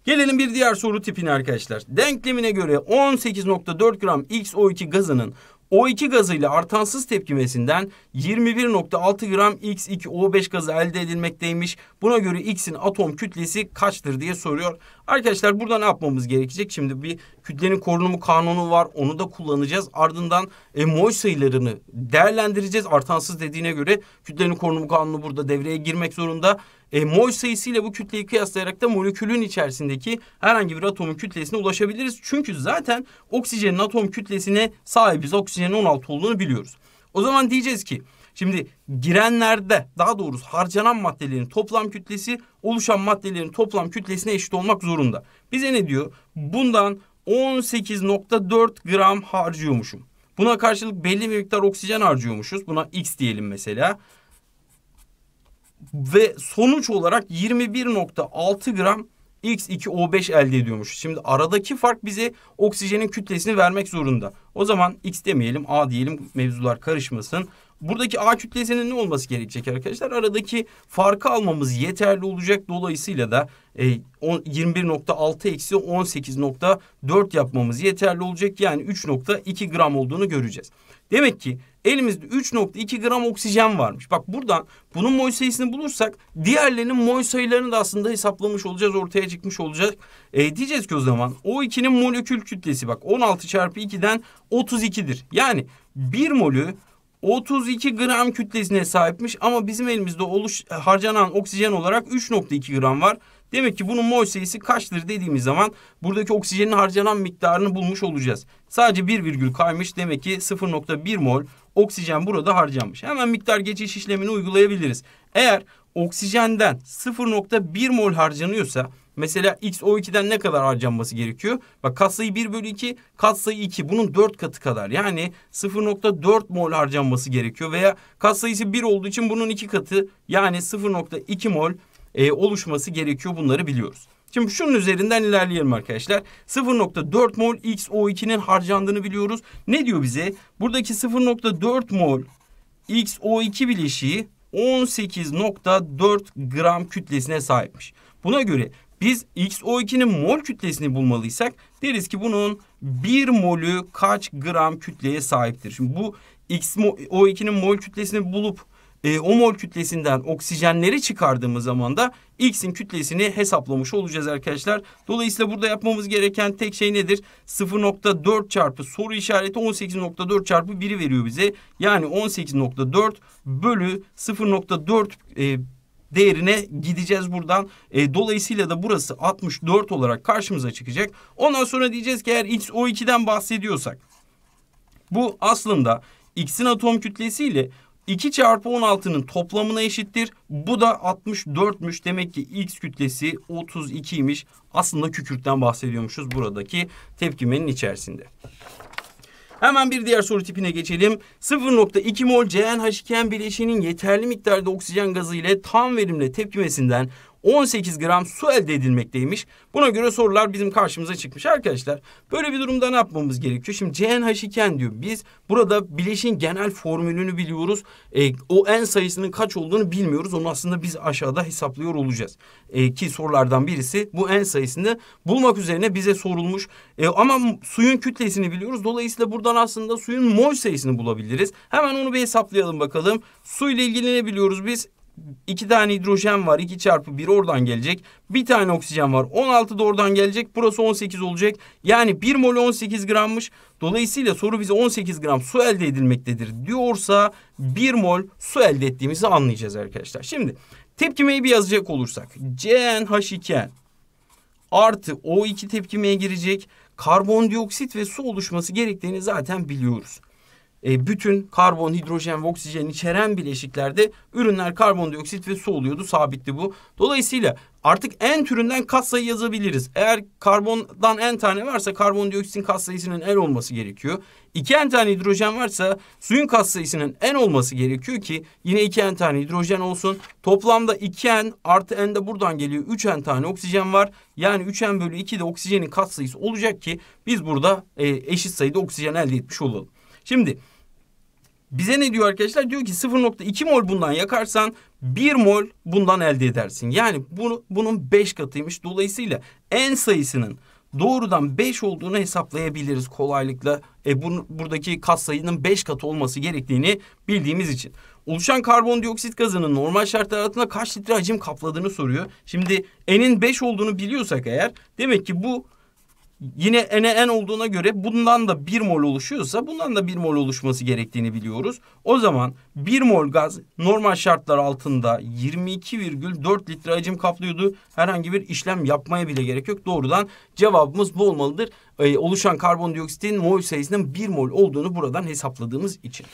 Gelelim bir diğer soru tipine arkadaşlar. Denklemine göre 18.4 gram XO2 gazının o2 gazıyla artansız tepkimesinden 21.6 gram X2O5 gazı elde edilmekteymiş. Buna göre X'in atom kütlesi kaçtır diye soruyor. Arkadaşlar burada ne yapmamız gerekecek? Şimdi bir kütlenin korunumu kanunu var. Onu da kullanacağız. Ardından e, mol sayılarını değerlendireceğiz. Artansız dediğine göre kütlenin korunumu kanunu burada devreye girmek zorunda e, mol sayısıyla bu kütleyi kıyaslayarak da molekülün içerisindeki herhangi bir atomun kütlesine ulaşabiliriz. Çünkü zaten oksijenin atom kütlesine sahibiz. Oksijenin 16 olduğunu biliyoruz. O zaman diyeceğiz ki şimdi girenlerde daha doğrusu harcanan maddelerin toplam kütlesi oluşan maddelerin toplam kütlesine eşit olmak zorunda. Bize ne diyor? Bundan 18.4 gram harcıyormuşum. Buna karşılık belli bir miktar oksijen harcıyormuşuz. Buna X diyelim mesela. Ve sonuç olarak 21.6 gram X2O5 elde ediyormuş. Şimdi aradaki fark bize oksijenin kütlesini vermek zorunda. O zaman X demeyelim A diyelim mevzular karışmasın. Buradaki A kütlesinin ne olması gerekecek arkadaşlar? Aradaki farkı almamız yeterli olacak. Dolayısıyla da 21.6 e, eksi 18.4 yapmamız yeterli olacak. Yani 3.2 gram olduğunu göreceğiz. Demek ki Elimizde 3.2 gram oksijen varmış. Bak buradan bunun mol sayısını bulursak diğerlerinin mol sayılarını da aslında hesaplamış olacağız. Ortaya çıkmış olacak. E, diyeceğiz ki o zaman O2'nin molekül kütlesi bak 16 çarpı 2'den 32'dir. Yani bir molü 32 gram kütlesine sahipmiş ama bizim elimizde oluş, harcanan oksijen olarak 3.2 gram var. Demek ki bunun mol sayısı kaçtır dediğimiz zaman buradaki oksijenin harcanan miktarını bulmuş olacağız. Sadece 1 virgül kaymış demek ki 0.1 mol oksijen burada harcanmış. Hemen miktar geçiş işlemini uygulayabiliriz. Eğer oksijenden 0.1 mol harcanıyorsa mesela XO2'den ne kadar harcanması gerekiyor? Bak katsayı 1 bölü 2 katsayı 2 bunun 4 katı kadar yani 0.4 mol harcanması gerekiyor veya katsayısı 1 olduğu için bunun 2 katı yani 0.2 mol e, oluşması gerekiyor bunları biliyoruz. Şimdi şunun üzerinden ilerleyelim arkadaşlar. 0.4 mol XO2'nin harcandığını biliyoruz. Ne diyor bize? Buradaki 0.4 mol XO2 bileşiği 18.4 gram kütlesine sahipmiş. Buna göre biz XO2'nin mol kütlesini bulmalıysak deriz ki bunun 1 molü kaç gram kütleye sahiptir? Şimdi bu XO2'nin mol kütlesini bulup e, o mol kütlesinden oksijenleri çıkardığımız zaman da X'in kütlesini hesaplamış olacağız arkadaşlar. Dolayısıyla burada yapmamız gereken tek şey nedir? 0.4 çarpı soru işareti 18.4 çarpı 1'i veriyor bize. Yani 18.4 bölü 0.4 e, değerine gideceğiz buradan. E, dolayısıyla da burası 64 olarak karşımıza çıkacak. Ondan sonra diyeceğiz ki eğer X O2'den bahsediyorsak bu aslında X'in atom kütlesiyle 2 çarpı 16'nın toplamına eşittir. Bu da 64'müş. Demek ki x kütlesi 32'ymiş. Aslında kükürtten bahsediyormuşuz buradaki tepkimenin içerisinde. Hemen bir diğer soru tipine geçelim. 0.2 mol CnH2n bileşiğinin yeterli miktarda oksijen gazı ile tam verimle tepkimesinden 18 gram su elde edilmekteymiş. Buna göre sorular bizim karşımıza çıkmış arkadaşlar. Böyle bir durumda ne yapmamız gerekiyor? Şimdi CnH2 diyor. Biz burada bileşin genel formülünü biliyoruz. E, o en sayısının kaç olduğunu bilmiyoruz. Onu aslında biz aşağıda hesaplıyor olacağız. E, ki sorulardan birisi bu en sayısını bulmak üzerine bize sorulmuş. E, ama suyun kütlesini biliyoruz. Dolayısıyla buradan aslında suyun mol sayısını bulabiliriz. Hemen onu bir hesaplayalım bakalım. Su ile ilgili ne biliyoruz biz? iki tane hidrojen var. 2 çarpı 1 oradan gelecek. Bir tane oksijen var. 16 da oradan gelecek. Burası 18 olacak. Yani 1 mol 18 grammış. Dolayısıyla soru bize 18 gram su elde edilmektedir diyorsa 1 mol su elde ettiğimizi anlayacağız arkadaşlar. Şimdi tepkimeyi bir yazacak olursak. CnH2n artı O2 tepkimeye girecek. Karbondioksit ve su oluşması gerektiğini zaten biliyoruz e, bütün karbon, hidrojen ve oksijen içeren bileşiklerde ürünler karbondioksit ve su oluyordu. Sabitti bu. Dolayısıyla artık en türünden katsayı yazabiliriz. Eğer karbondan en tane varsa karbondioksitin katsayısının en olması gerekiyor. İki en tane hidrojen varsa suyun katsayısının en olması gerekiyor ki yine iki en tane hidrojen olsun. Toplamda iki en artı en de buradan geliyor. Üç en tane oksijen var. Yani üç en bölü iki de oksijenin katsayısı olacak ki biz burada e, eşit sayıda oksijen elde etmiş olalım. Şimdi bize ne diyor arkadaşlar? Diyor ki 0.2 mol bundan yakarsan 1 mol bundan elde edersin. Yani bunu, bunun 5 katıymış. Dolayısıyla en sayısının doğrudan 5 olduğunu hesaplayabiliriz kolaylıkla. E, bu, buradaki kat sayının 5 katı olması gerektiğini bildiğimiz için. Oluşan karbondioksit gazının normal şartlar altında kaç litre hacim kapladığını soruyor. Şimdi N'in 5 olduğunu biliyorsak eğer demek ki bu yine NaN olduğuna göre bundan da 1 mol oluşuyorsa bundan da 1 mol oluşması gerektiğini biliyoruz. O zaman 1 mol gaz normal şartlar altında 22,4 litre hacim kaplıyordu. Herhangi bir işlem yapmaya bile gerek yok. Doğrudan cevabımız bu olmalıdır. Ee, oluşan karbondioksitin mol sayısının 1 mol olduğunu buradan hesapladığımız için.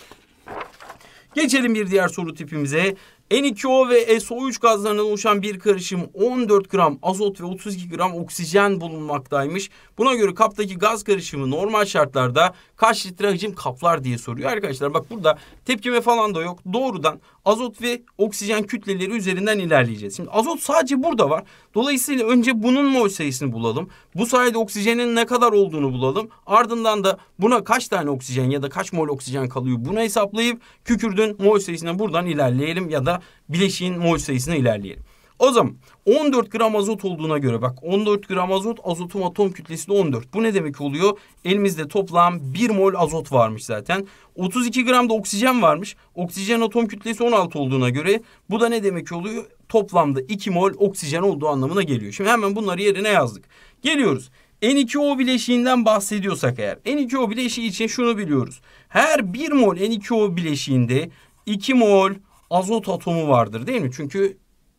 Geçelim bir diğer soru tipimize. N2O ve SO3 gazlarından oluşan bir karışım 14 gram azot ve 32 gram oksijen bulunmaktaymış. Buna göre kaptaki gaz karışımı normal şartlarda kaç litre hacim kaplar diye soruyor. Arkadaşlar bak burada tepkime falan da yok. Doğrudan azot ve oksijen kütleleri üzerinden ilerleyeceğiz. Şimdi azot sadece burada var. Dolayısıyla önce bunun mol sayısını bulalım. Bu sayede oksijenin ne kadar olduğunu bulalım. Ardından da buna kaç tane oksijen ya da kaç mol oksijen kalıyor bunu hesaplayıp kükürdün mol sayısına buradan ilerleyelim ya da bileşiğin mol sayısına ilerleyelim. O zaman 14 gram azot olduğuna göre bak 14 gram azot azotun atom kütlesi de 14. Bu ne demek oluyor? Elimizde toplam 1 mol azot varmış zaten. 32 gram da oksijen varmış. Oksijen atom kütlesi 16 olduğuna göre bu da ne demek oluyor? Toplamda 2 mol oksijen olduğu anlamına geliyor. Şimdi hemen bunları yerine yazdık. Geliyoruz. N2O bileşiğinden bahsediyorsak eğer N2O bileşiği için şunu biliyoruz. Her 1 mol N2O bileşiğinde 2 mol azot atomu vardır değil mi? Çünkü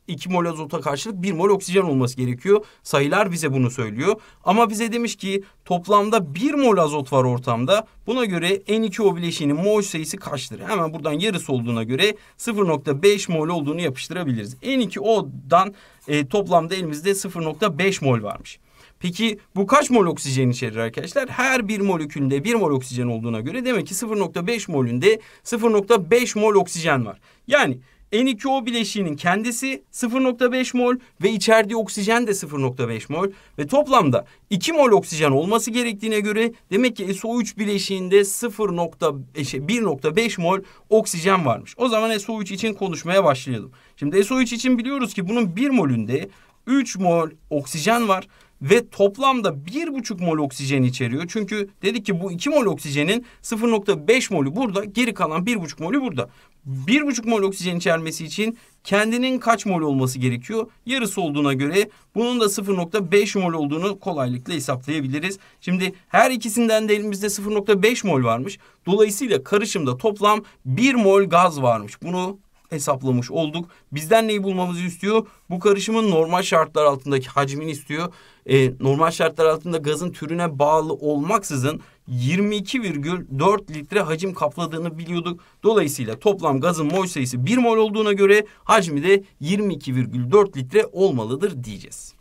2 mol azota karşılık 1 mol oksijen olması gerekiyor. Sayılar bize bunu söylüyor. Ama bize demiş ki toplamda 1 mol azot var ortamda. Buna göre N2O bileşiğinin mol sayısı kaçtır? Hemen buradan yarısı olduğuna göre 0.5 mol olduğunu yapıştırabiliriz. N2O'dan e, toplamda elimizde 0.5 mol varmış. Peki bu kaç mol oksijen içerir arkadaşlar? Her bir molekülde bir mol oksijen olduğuna göre demek ki 0.5 molünde 0.5 mol oksijen var. Yani N2O bileşiğinin kendisi 0.5 mol ve içerdiği oksijen de 0.5 mol ve toplamda 2 mol oksijen olması gerektiğine göre demek ki SO3 bileşiğinde 1.5 e, mol oksijen varmış. O zaman SO3 için konuşmaya başlayalım. Şimdi SO3 için biliyoruz ki bunun 1 molünde 3 mol oksijen var ve toplamda bir buçuk mol oksijen içeriyor. Çünkü dedik ki bu iki mol oksijenin 0.5 molü burada geri kalan bir buçuk molü burada. Bir buçuk mol oksijen içermesi için kendinin kaç mol olması gerekiyor? Yarısı olduğuna göre bunun da 0.5 mol olduğunu kolaylıkla hesaplayabiliriz. Şimdi her ikisinden de elimizde 0.5 mol varmış. Dolayısıyla karışımda toplam 1 mol gaz varmış. Bunu hesaplamış olduk. Bizden neyi bulmamızı istiyor? Bu karışımın normal şartlar altındaki hacmini istiyor e, normal şartlar altında gazın türüne bağlı olmaksızın 22,4 litre hacim kapladığını biliyorduk. Dolayısıyla toplam gazın mol sayısı 1 mol olduğuna göre hacmi de 22,4 litre olmalıdır diyeceğiz.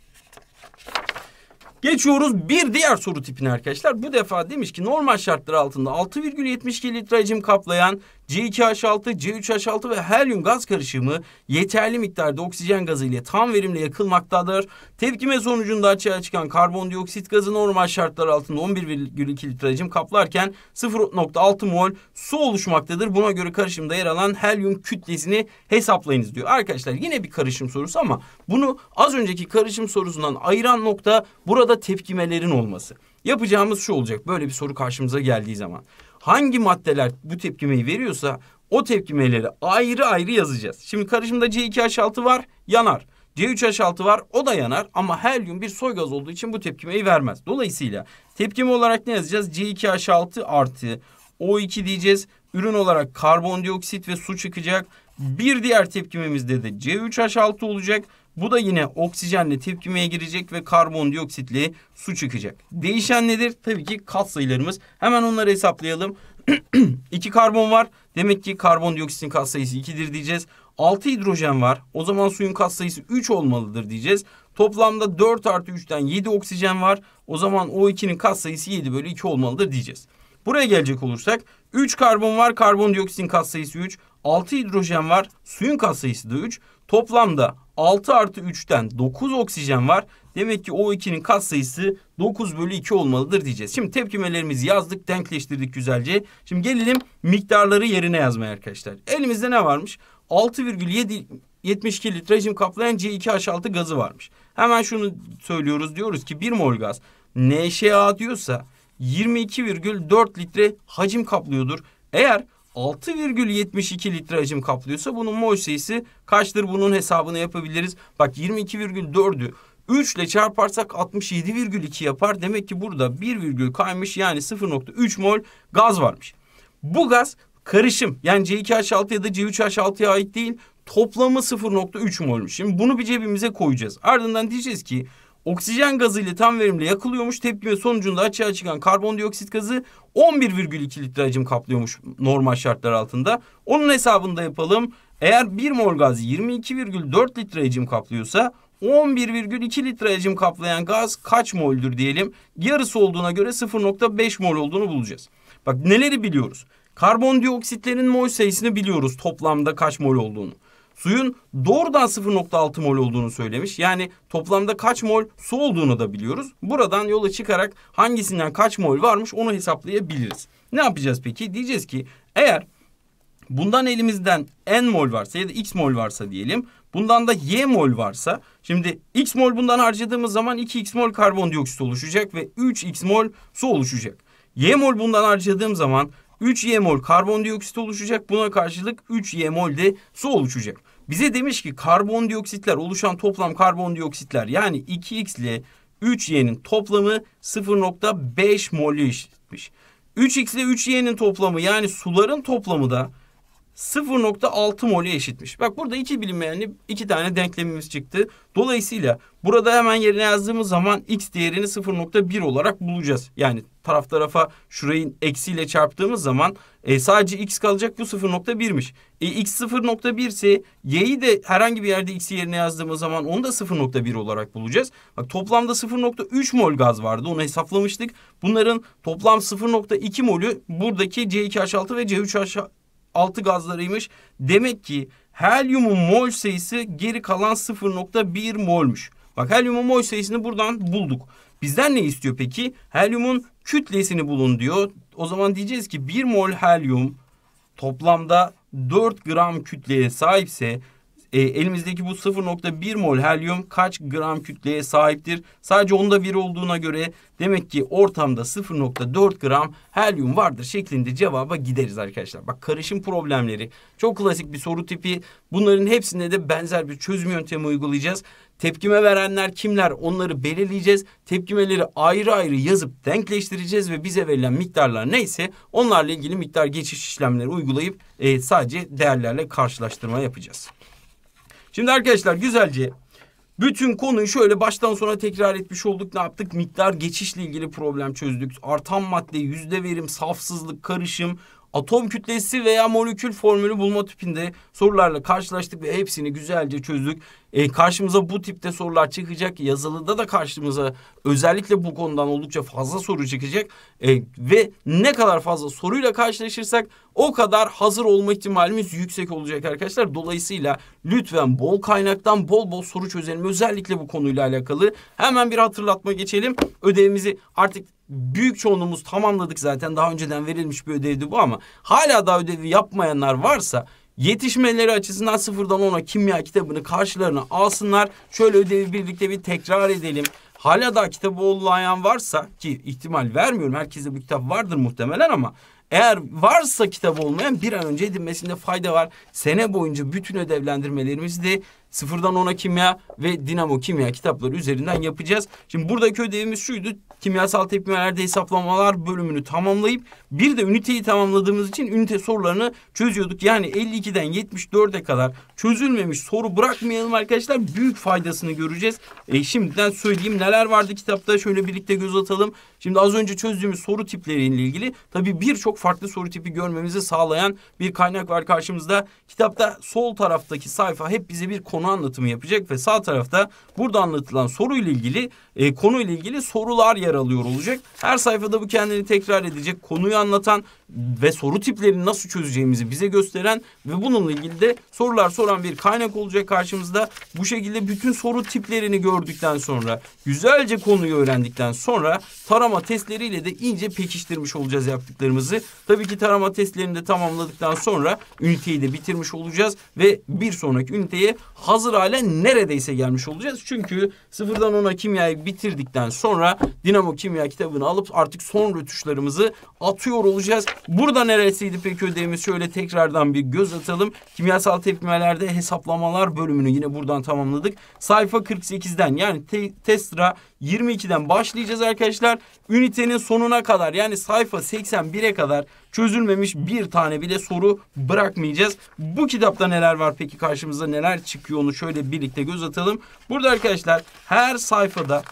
Geçiyoruz bir diğer soru tipine arkadaşlar. Bu defa demiş ki normal şartlar altında 6,72 litre hacim kaplayan C2H6, C3H6 ve helyum gaz karışımı yeterli miktarda oksijen gazı ile tam verimle yakılmaktadır. Tepkime sonucunda açığa çıkan karbondioksit gazı normal şartlar altında 11,2 litre hacim kaplarken 0.6 mol su oluşmaktadır. Buna göre karışımda yer alan helyum kütlesini hesaplayınız diyor. Arkadaşlar yine bir karışım sorusu ama bunu az önceki karışım sorusundan ayıran nokta burada tepkimelerin olması. Yapacağımız şu olacak böyle bir soru karşımıza geldiği zaman hangi maddeler bu tepkimeyi veriyorsa o tepkimeleri ayrı ayrı yazacağız. Şimdi karışımda C2H6 var yanar. C3H6 var o da yanar ama helyum bir soy gaz olduğu için bu tepkimeyi vermez. Dolayısıyla tepkime olarak ne yazacağız? C2H6 artı O2 diyeceğiz. Ürün olarak karbondioksit ve su çıkacak. Bir diğer tepkimemizde de C3H6 olacak. Bu da yine oksijenle tepkimeye girecek ve karbondioksitli su çıkacak. Değişen nedir? Tabii ki kat sayılarımız. Hemen onları hesaplayalım. 2 karbon var. Demek ki karbondioksitin katsayısı 2'dir diyeceğiz. 6 hidrojen var. O zaman suyun kat sayısı 3 olmalıdır diyeceğiz. Toplamda 4 artı 3'ten 7 oksijen var. O zaman O2'nin sayısı 7 bölü 2 olmalıdır diyeceğiz. Buraya gelecek olursak 3 karbon var. Karbondioksitin sayısı 3. 6 hidrojen var. Suyun kat sayısı da 3. Toplamda 6 artı 3'ten 9 oksijen var. Demek ki o 2'nin kat sayısı 9 bölü 2 olmalıdır diyeceğiz. Şimdi tepkimelerimizi yazdık, denkleştirdik güzelce. Şimdi gelelim miktarları yerine yazmaya arkadaşlar. Elimizde ne varmış? 6,72 litre hacim kaplayan C2H6 gazı varmış. Hemen şunu söylüyoruz diyoruz ki 1 mol gaz NŞA diyorsa 22,4 litre hacim kaplıyordur. Eğer 6,72 litre hacim kaplıyorsa bunun mol sayısı kaçtır? Bunun hesabını yapabiliriz. Bak 22,4'ü 3 ile çarparsak 67,2 yapar. Demek ki burada 1 virgül kaymış yani 0.3 mol gaz varmış. Bu gaz karışım yani C2H6 ya da C3H6'ya ait değil toplamı 0.3 molmuş. Şimdi bunu bir cebimize koyacağız. Ardından diyeceğiz ki oksijen gazı ile tam verimle yakılıyormuş. Tepkime sonucunda açığa çıkan karbondioksit gazı 11,2 litre hacim kaplıyormuş normal şartlar altında. Onun hesabını da yapalım. Eğer 1 mol gaz 22,4 litre hacim kaplıyorsa 11,2 litre hacim kaplayan gaz kaç moldür diyelim. Yarısı olduğuna göre 0,5 mol olduğunu bulacağız. Bak neleri biliyoruz. Karbondioksitlerin mol sayısını biliyoruz toplamda kaç mol olduğunu. Suyun doğrudan 0.6 mol olduğunu söylemiş. Yani toplamda kaç mol su olduğunu da biliyoruz. Buradan yola çıkarak hangisinden kaç mol varmış onu hesaplayabiliriz. Ne yapacağız peki? Diyeceğiz ki eğer bundan elimizden n mol varsa ya da x mol varsa diyelim. Bundan da y mol varsa şimdi x mol bundan harcadığımız zaman 2x mol karbondioksit oluşacak ve 3x mol su oluşacak. Y mol bundan harcadığım zaman 3 Y mol karbondioksit oluşacak. Buna karşılık 3 Y mol de su oluşacak. Bize demiş ki karbondioksitler oluşan toplam karbondioksitler yani 2x ile 3y'nin toplamı 0.5 mol'ü eşitmiş. 3x ile 3y'nin toplamı yani suların toplamı da 0.6 mol'e eşitmiş. Bak burada iki bilinmeyenli iki tane denklemimiz çıktı. Dolayısıyla burada hemen yerine yazdığımız zaman x değerini 0.1 olarak bulacağız. Yani taraf tarafa şurayı eksiyle çarptığımız zaman e, sadece x kalacak bu 0.1'miş. E, x 0.1 ise y'yi de herhangi bir yerde x yerine yazdığımız zaman onu da 0.1 olarak bulacağız. Bak toplamda 0.3 mol gaz vardı onu hesaplamıştık. Bunların toplam 0.2 molü buradaki C2H6 ve C3H altı gazlarıymış. Demek ki helyumun mol sayısı geri kalan 0.1 molmuş. Bak helyumun mol sayısını buradan bulduk. Bizden ne istiyor peki? Helyumun kütlesini bulun diyor. O zaman diyeceğiz ki 1 mol helyum toplamda 4 gram kütleye sahipse e, elimizdeki bu 0.1 mol helyum kaç gram kütleye sahiptir? Sadece onda bir olduğuna göre demek ki ortamda 0.4 gram helyum vardır şeklinde cevaba gideriz arkadaşlar. Bak karışım problemleri çok klasik bir soru tipi. Bunların hepsinde de benzer bir çözüm yöntemi uygulayacağız. Tepkime verenler kimler onları belirleyeceğiz. Tepkimeleri ayrı ayrı yazıp denkleştireceğiz ve bize verilen miktarlar neyse onlarla ilgili miktar geçiş işlemleri uygulayıp e, sadece değerlerle karşılaştırma yapacağız. Şimdi arkadaşlar güzelce bütün konuyu şöyle baştan sona tekrar etmiş olduk. Ne yaptık? Miktar geçişle ilgili problem çözdük. Artan madde, yüzde verim, safsızlık, karışım, atom kütlesi veya molekül formülü bulma tipinde sorularla karşılaştık ve hepsini güzelce çözdük. E, karşımıza bu tipte sorular çıkacak. Yazılıda da karşımıza özellikle bu konudan oldukça fazla soru çıkacak. E, ve ne kadar fazla soruyla karşılaşırsak o kadar hazır olma ihtimalimiz yüksek olacak arkadaşlar. Dolayısıyla lütfen bol kaynaktan bol bol soru çözelim. Özellikle bu konuyla alakalı. Hemen bir hatırlatma geçelim. Ödevimizi artık büyük çoğunluğumuz tamamladık zaten. Daha önceden verilmiş bir ödevdi bu ama hala daha ödevi yapmayanlar varsa yetişmeleri açısından sıfırdan ona kimya kitabını karşılarına alsınlar. Şöyle ödevi birlikte bir tekrar edelim. Hala da kitabı olmayan varsa ki ihtimal vermiyorum herkese bu kitap vardır muhtemelen ama eğer varsa kitabı olmayan bir an önce edinmesinde fayda var. Sene boyunca bütün ödevlendirmelerimizi de Sıfırdan ona kimya ve dinamo kimya kitapları üzerinden yapacağız. Şimdi buradaki ödevimiz şuydu. Kimyasal tepkimelerde hesaplamalar bölümünü tamamlayıp bir de üniteyi tamamladığımız için ünite sorularını çözüyorduk. Yani 52'den 74'e kadar çözülmemiş soru bırakmayalım arkadaşlar. Büyük faydasını göreceğiz. E şimdiden söyleyeyim neler vardı kitapta şöyle birlikte göz atalım. Şimdi az önce çözdüğümüz soru tipleriyle ilgili tabii birçok farklı soru tipi görmemizi sağlayan bir kaynak var karşımızda. Kitapta sol taraftaki sayfa hep bize bir konu konu anlatımı yapacak ve sağ tarafta burada anlatılan soruyla ilgili e, konuyla ilgili sorular yer alıyor olacak. Her sayfada bu kendini tekrar edecek. Konuyu anlatan ve soru tiplerini nasıl çözeceğimizi bize gösteren ve bununla ilgili de sorular soran bir kaynak olacak karşımızda. Bu şekilde bütün soru tiplerini gördükten sonra güzelce konuyu öğrendikten sonra tarama testleriyle de ince pekiştirmiş olacağız yaptıklarımızı. Tabii ki tarama testlerini de tamamladıktan sonra üniteyi de bitirmiş olacağız ve bir sonraki üniteye hazır hale neredeyse gelmiş olacağız. Çünkü sıfırdan ona kimyayı bitirdikten sonra Dinamo Kimya kitabını alıp artık son rötuşlarımızı atıyor olacağız. Burada neresiydi peki ödevimiz? Şöyle tekrardan bir göz atalım. Kimyasal tepkimelerde hesaplamalar bölümünü yine buradan tamamladık. Sayfa 48'den yani te Tesra 22'den başlayacağız arkadaşlar. Ünitenin sonuna kadar yani sayfa 81'e kadar çözülmemiş bir tane bile soru bırakmayacağız. Bu kitapta neler var peki karşımıza neler çıkıyor onu şöyle birlikte göz atalım. Burada arkadaşlar her sayfada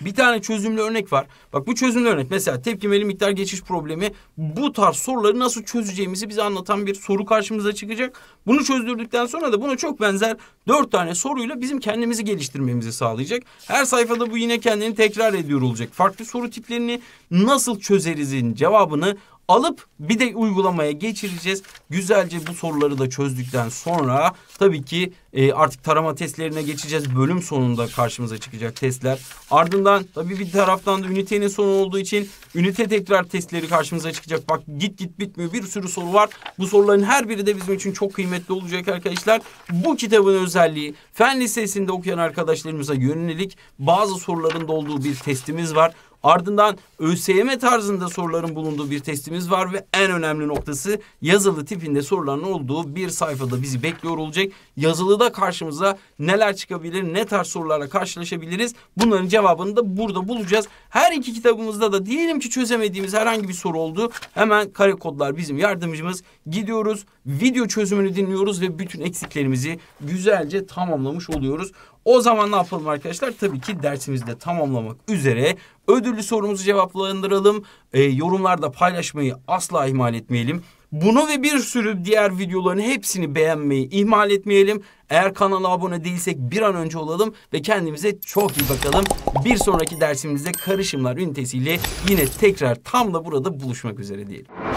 bir tane çözümlü örnek var. Bak bu çözümlü örnek mesela tepkimeli miktar geçiş problemi bu tarz soruları nasıl çözeceğimizi bize anlatan bir soru karşımıza çıkacak. Bunu çözdürdükten sonra da buna çok benzer dört tane soruyla bizim kendimizi geliştirmemizi sağlayacak. Her sayfada bu yine kendini tekrar ediyor olacak. Farklı soru tiplerini nasıl çözerizin cevabını alıp bir de uygulamaya geçireceğiz. Güzelce bu soruları da çözdükten sonra tabii ki e, artık tarama testlerine geçeceğiz. Bölüm sonunda karşımıza çıkacak testler. Ardından tabii bir taraftan da ünitenin sonu olduğu için ünite tekrar testleri karşımıza çıkacak. Bak git git bitmiyor bir sürü soru var. Bu soruların her biri de bizim için çok kıymetli olacak arkadaşlar. Bu kitabın özelliği fen lisesinde okuyan arkadaşlarımıza yönelik bazı soruların da olduğu bir testimiz var. Ardından ÖSYM tarzında soruların bulunduğu bir testimiz var ve en önemli noktası yazılı tipinde soruların olduğu bir sayfada bizi bekliyor olacak. Yazılıda karşımıza neler çıkabilir, ne tarz sorularla karşılaşabiliriz bunların cevabını da burada bulacağız. Her iki kitabımızda da diyelim ki çözemediğimiz herhangi bir soru oldu. Hemen kare kodlar bizim yardımcımız. Gidiyoruz, video çözümünü dinliyoruz ve bütün eksiklerimizi güzelce tamamlamış oluyoruz. O zaman ne yapalım arkadaşlar? Tabii ki dersimizi de tamamlamak üzere ödüllü sorumuzu cevaplandıralım. E, yorumlarda paylaşmayı asla ihmal etmeyelim. Bunu ve bir sürü diğer videoların hepsini beğenmeyi ihmal etmeyelim. Eğer kanala abone değilsek bir an önce olalım ve kendimize çok iyi bakalım. Bir sonraki dersimizde karışımlar ünitesiyle yine tekrar tam da burada buluşmak üzere diyelim.